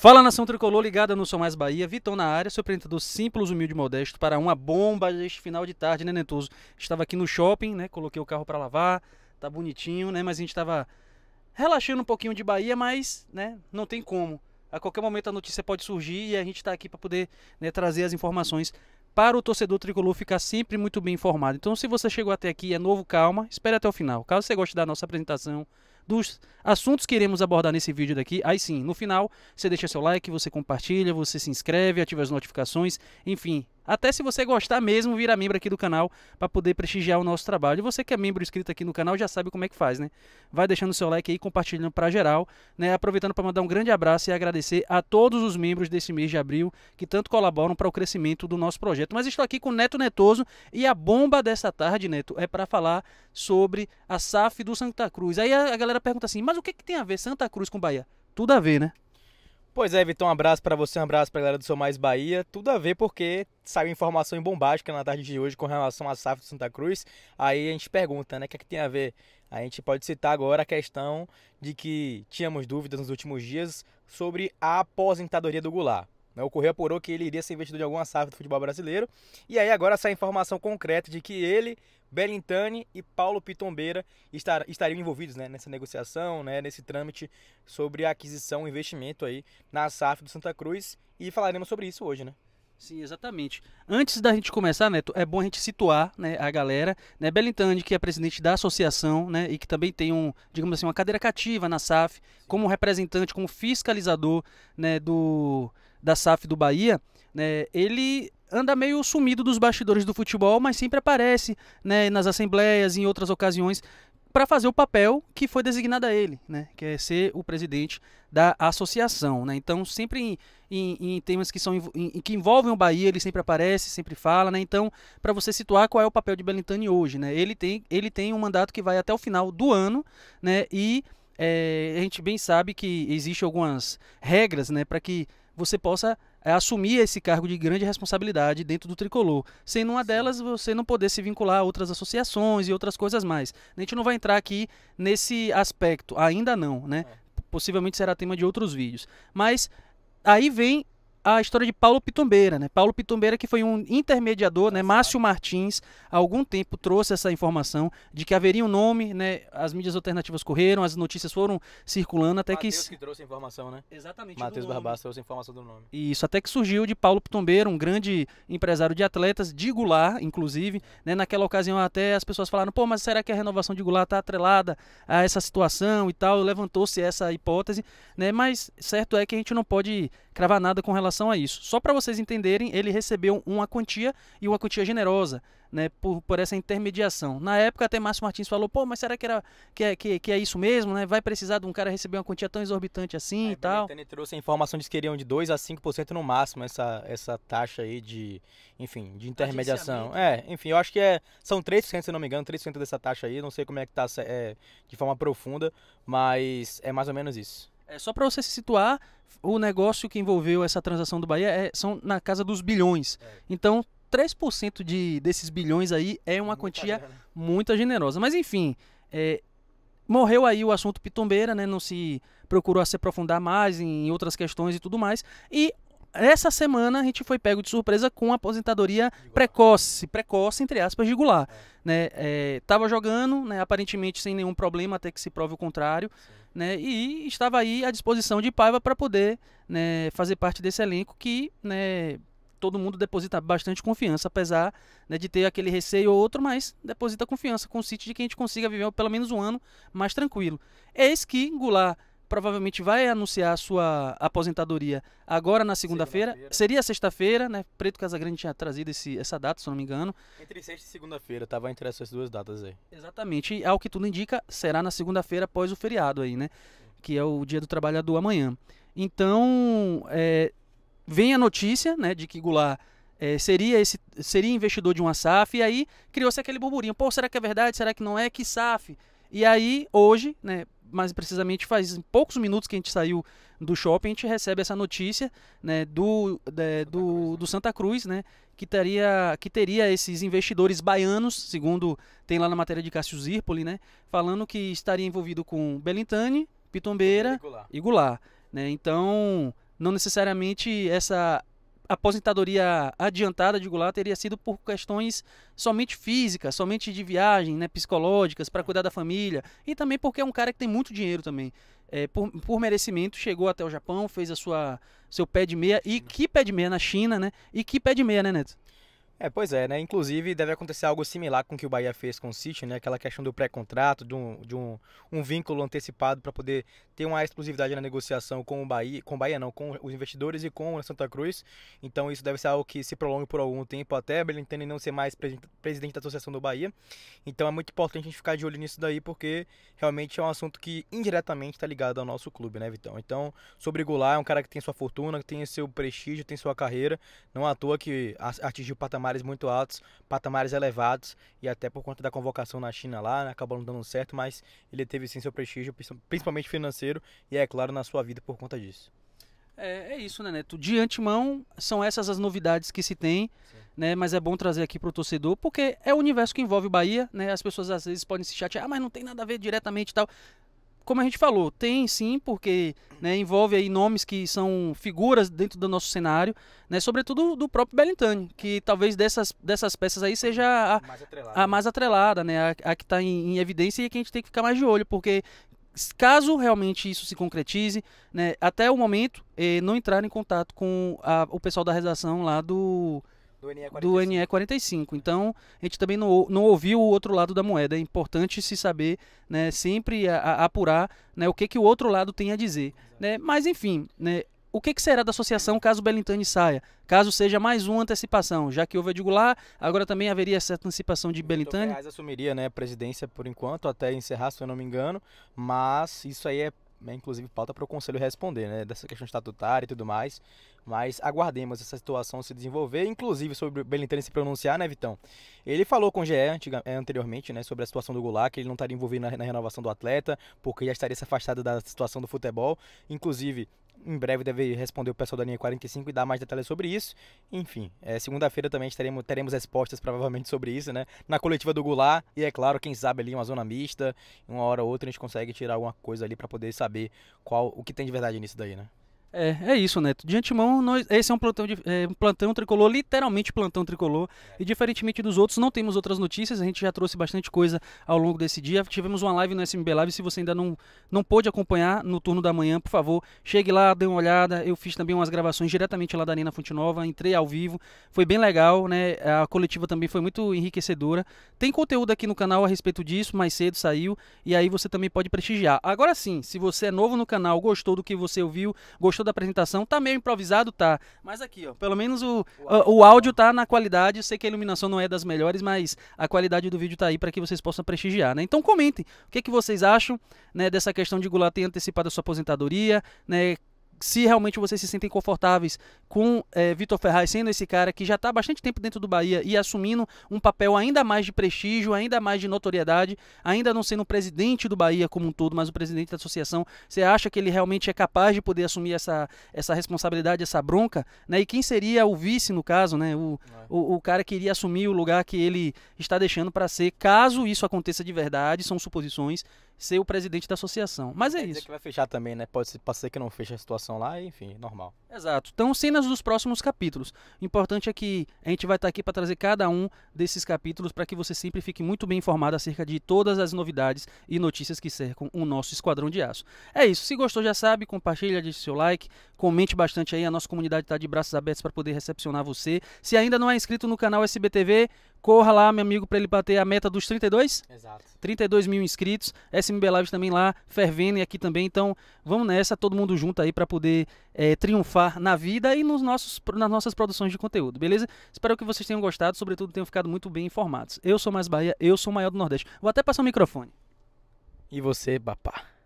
Fala nação tricolor ligada no São Mais Bahia, Vitão na área, seu apresentador simples, humilde e modesto para uma bomba neste final de tarde, né, Nentoso? Estava aqui no shopping, né? Coloquei o carro para lavar, tá bonitinho, né? Mas a gente estava relaxando um pouquinho de Bahia, mas, né, não tem como. A qualquer momento a notícia pode surgir e a gente está aqui para poder né, trazer as informações para o torcedor tricolor ficar sempre muito bem informado. Então, se você chegou até aqui é novo, calma, espere até o final. Caso você goste da nossa apresentação, dos assuntos que iremos abordar nesse vídeo daqui. Aí sim, no final, você deixa seu like, você compartilha, você se inscreve, ativa as notificações, enfim, até se você gostar mesmo, vira membro aqui do canal para poder prestigiar o nosso trabalho. E você que é membro inscrito aqui no canal já sabe como é que faz, né? Vai deixando seu like aí, compartilhando para geral, né? Aproveitando para mandar um grande abraço e agradecer a todos os membros desse mês de abril que tanto colaboram para o crescimento do nosso projeto. Mas estou aqui com o Neto Netoso e a bomba dessa tarde, Neto, é para falar sobre a SAF do Santa Cruz. Aí a galera pergunta assim: "Mas o que que tem a ver Santa Cruz com Bahia?" Tudo a ver, né? Pois é, Vitor, um abraço para você, um abraço para a galera do Sou Mais Bahia. Tudo a ver porque saiu informação em bombástica na tarde de hoje com relação à safra do Santa Cruz. Aí a gente pergunta, né, o que, é que tem a ver? A gente pode citar agora a questão de que tínhamos dúvidas nos últimos dias sobre a aposentadoria do Goulart. Né, o Correio apurou que ele iria ser investidor de alguma safra do futebol brasileiro. E aí agora sai a informação concreta de que ele, Belintani e Paulo Pitombeira estar, estariam envolvidos né, nessa negociação, né, nesse trâmite sobre a aquisição e investimento aí na SAF do Santa Cruz. E falaremos sobre isso hoje, né? Sim, exatamente. Antes da gente começar, Neto, é bom a gente situar né, a galera. Né, Belintani, que é presidente da associação né, e que também tem um, digamos assim, uma cadeira cativa na SAF, como representante, como fiscalizador né, do, da SAF do Bahia, né, ele anda meio sumido dos bastidores do futebol, mas sempre aparece né, nas assembleias, em outras ocasiões, para fazer o papel que foi designado a ele, né, que é ser o presidente da associação. Né? Então, sempre em, em, em temas que, são, em, que envolvem o Bahia, ele sempre aparece, sempre fala. Né? Então, para você situar qual é o papel de Belintani hoje, né? ele, tem, ele tem um mandato que vai até o final do ano né, e é, a gente bem sabe que existem algumas regras né, para que você possa eh, assumir esse cargo de grande responsabilidade dentro do tricolor. Sendo uma delas, você não poder se vincular a outras associações e outras coisas mais. A gente não vai entrar aqui nesse aspecto, ainda não, né? É. Possivelmente será tema de outros vídeos. Mas aí vem a história de Paulo Pitombeira, né? Paulo Pitombeira que foi um intermediador, né? Márcio Martins, há algum tempo trouxe essa informação de que haveria um nome, né? As mídias alternativas correram, as notícias foram circulando até que que Mateus que trouxe a informação, né? Exatamente. Matheus Barbaça trouxe a informação do nome. E isso até que surgiu de Paulo Pitombeira, um grande empresário de atletas, de Goulart, inclusive, né? Naquela ocasião até as pessoas falaram: "Pô, mas será que a renovação de Goulart está atrelada a essa situação e tal?" Levantou-se essa hipótese, né? Mas certo é que a gente não pode cravar nada com relação a isso. Só para vocês entenderem, ele recebeu uma quantia e uma quantia generosa né, por, por essa intermediação. Na época, até Márcio Martins falou: pô, mas será que, era, que, é, que, que é isso mesmo? Né? Vai precisar de um cara receber uma quantia tão exorbitante assim e tal? Ele trouxe a informação de que queriam de 2 a 5% no máximo essa, essa taxa aí de, enfim, de intermediação. Né? É, enfim, eu acho que é, são 3%, se não me engano, 3% dessa taxa aí. Não sei como é que tá é, de forma profunda, mas é mais ou menos isso. É, só para você se situar, o negócio que envolveu essa transação do Bahia é, são na casa dos bilhões. É. Então, 3% de, desses bilhões aí é uma quantia grana. muito generosa. Mas enfim, é, morreu aí o assunto pitombeira, né? Não se procurou se aprofundar mais em outras questões e tudo mais. E essa semana a gente foi pego de surpresa com a aposentadoria precoce, precoce, entre aspas, de Goulart. É. Né? É, tava jogando, né, aparentemente sem nenhum problema, até que se prove o contrário. Né, e estava aí à disposição de Paiva para poder né, fazer parte desse elenco que né, todo mundo deposita bastante confiança, apesar né, de ter aquele receio ou outro, mas deposita confiança com o City de que a gente consiga viver pelo menos um ano mais tranquilo. Eis que Goulart provavelmente vai anunciar a sua aposentadoria agora na segunda-feira. Segunda Seria sexta-feira, né? Preto Casagrande tinha trazido esse, essa data, se não me engano. Entre sexta e segunda-feira, tava tá? entre essas duas datas aí. Exatamente. E ao que tudo indica, será na segunda-feira após o feriado aí, né? Que é o dia do trabalhador amanhã. Então, é, vem a notícia, né, de que Goulart é, seria esse seria investidor de uma SAF e aí criou-se aquele burburinho. Pô, será que é verdade? Será que não é? Que SAF? E aí, hoje, né, mais precisamente faz poucos minutos que a gente saiu do shopping, a gente recebe essa notícia né, do, de, né, Santa do, Cruz. do, Santa Cruz, né, que, teria, que teria esses investidores baianos, segundo tem lá na matéria de Cássio Zirpoli, né, falando que estaria envolvido com Belintani, Pitombeira e Goulart. E Goulart né? Então, não necessariamente essa aposentadoria adiantada, digo lá, teria sido por questões somente físicas, somente de viagem, né, psicológicas, para cuidar da família. E também porque é um cara que tem muito dinheiro também. É, por, por, merecimento, chegou até o Japão, fez a sua seu pé de meia. E que pé de meia na China, né? E que pé de meia, né, Neto? É, pois é, né? Inclusive deve acontecer algo similar com o que o Bahia fez com o City, né? Aquela questão do pré-contrato, de, um, de um, um vínculo antecipado para poder ter uma exclusividade na negociação com o Bahia, com o Bahia não, com os investidores e com a Santa Cruz. Então isso deve ser algo que se prolongue por algum tempo até Belintani não ser mais presidente da Associação do Bahia. Então é muito importante a gente ficar de olho nisso daí, porque realmente é um assunto que indiretamente está ligado ao nosso clube, né, Vitão? Então, sobre Goulart, é um cara que tem sua fortuna, que tem seu prestígio, tem sua carreira. Não à toa que atingiu o patamar patamares muito altos, patamares elevados, e até por conta da convocação na China lá, né, acabou não dando certo, mas ele teve sim seu prestígio, principalmente financeiro, e é claro, na sua vida por conta disso. É, é isso, né, Neto? De antemão, são essas as novidades que se tem, sim. né? Mas é bom trazer aqui para o torcedor, porque é o universo que envolve o Bahia, né? As pessoas às vezes podem se chatear, ah, mas não tem nada a ver diretamente e tal como a gente falou, tem sim, porque né, envolve aí nomes que são figuras dentro do nosso cenário, né, sobretudo do próprio Belintani, que talvez dessas, dessas peças aí seja a mais atrelada, a, mais atrelada né, a, a que está em, em evidência e que a gente tem que ficar mais de olho, porque caso realmente isso se concretize, né, até o momento eh, não entrar em contato com a, o pessoal da redação lá do do NE45. Do NE45. Então, a gente também não, não ouviu o outro lado da moeda. É importante se saber, né, sempre a, a apurar né, o que, que o outro lado tem a dizer. Né? Mas, enfim, né, o que, que, será da associação caso Belintani saia? Caso seja mais uma antecipação, já que houve a de agora também haveria essa antecipação de Belintani. Reais assumiria né, a presidência por enquanto, até encerrar, se eu não me engano, mas isso aí é né, inclusive pauta para o Conselho responder, né, dessa questão estatutária e tudo mais. Mas aguardemos essa situação se desenvolver, inclusive sobre o Belintani se pronunciar, né, Vitão? Ele falou com o GE é, anteriormente, né, sobre a situação do Goulart, que ele não estaria envolvido na, na renovação do atleta, porque já estaria se afastado da situação do futebol. Inclusive, em breve deve responder o pessoal da linha 45 e dar mais detalhes sobre isso. Enfim, é, segunda-feira também teremos, teremos respostas provavelmente sobre isso, né? Na coletiva do Goulart, e é claro, quem sabe ali uma zona mista, uma hora ou outra a gente consegue tirar alguma coisa ali para poder saber qual o que tem de verdade nisso daí, né? É, é isso, Neto. De antemão, nós, esse é um plantão, de, é, um plantão tricolor, literalmente plantão tricolor. E diferentemente dos outros, não temos outras notícias. A gente já trouxe bastante coisa ao longo desse dia. Tivemos uma live no SMB Live. Se você ainda não, não pôde acompanhar no turno da manhã, por favor, chegue lá, dê uma olhada. Eu fiz também umas gravações diretamente lá da Arena Fonte Nova. Entrei ao vivo. Foi bem legal, né? A coletiva também foi muito enriquecedora. Tem conteúdo aqui no canal a respeito disso. Mais cedo saiu. E aí você também pode prestigiar. Agora sim, se você é novo no canal, gostou do que você ouviu, gostou gostou da apresentação. Tá meio improvisado, tá. Mas aqui, ó, pelo menos o, o, o áudio tá, tá na qualidade. Eu sei que a iluminação não é das melhores, mas a qualidade do vídeo tá aí para que vocês possam prestigiar, né? Então comentem o que, que vocês acham né, dessa questão de Goulart ter antecipado a sua aposentadoria, né? se realmente vocês se sentem confortáveis com é, Vitor Ferraz sendo esse cara que já está há bastante tempo dentro do Bahia e assumindo um papel ainda mais de prestígio, ainda mais de notoriedade, ainda não sendo o presidente do Bahia como um todo, mas o presidente da associação, você acha que ele realmente é capaz de poder assumir essa, essa responsabilidade, essa bronca? Né? E quem seria o vice, no caso, né? o, é. o, o cara que iria assumir o lugar que ele está deixando para ser, caso isso aconteça de verdade, são suposições, ser o presidente da associação. Mas é Quer isso. que vai fechar também, né? Pode ser, pode ser que não feche a situação lá, enfim, normal. Exato. Então, cenas dos próximos capítulos. O importante é que a gente vai estar tá aqui para trazer cada um desses capítulos para que você sempre fique muito bem informado acerca de todas as novidades e notícias que cercam o nosso Esquadrão de Aço. É isso. Se gostou, já sabe, compartilha, deixe seu like, comente bastante aí. A nossa comunidade está de braços abertos para poder recepcionar você. Se ainda não é inscrito no canal SBTV, Corra lá, meu amigo, para ele bater a meta dos 32? Exato. 32 mil inscritos. SMB Lives também lá, fervendo e aqui também. Então, vamos nessa, todo mundo junto aí para poder é, triunfar na vida e nos nossos, nas nossas produções de conteúdo, beleza? Espero que vocês tenham gostado, sobretudo tenham ficado muito bem informados. Eu sou mais Bahia, eu sou o maior do Nordeste. Vou até passar o microfone. E você, Bapá?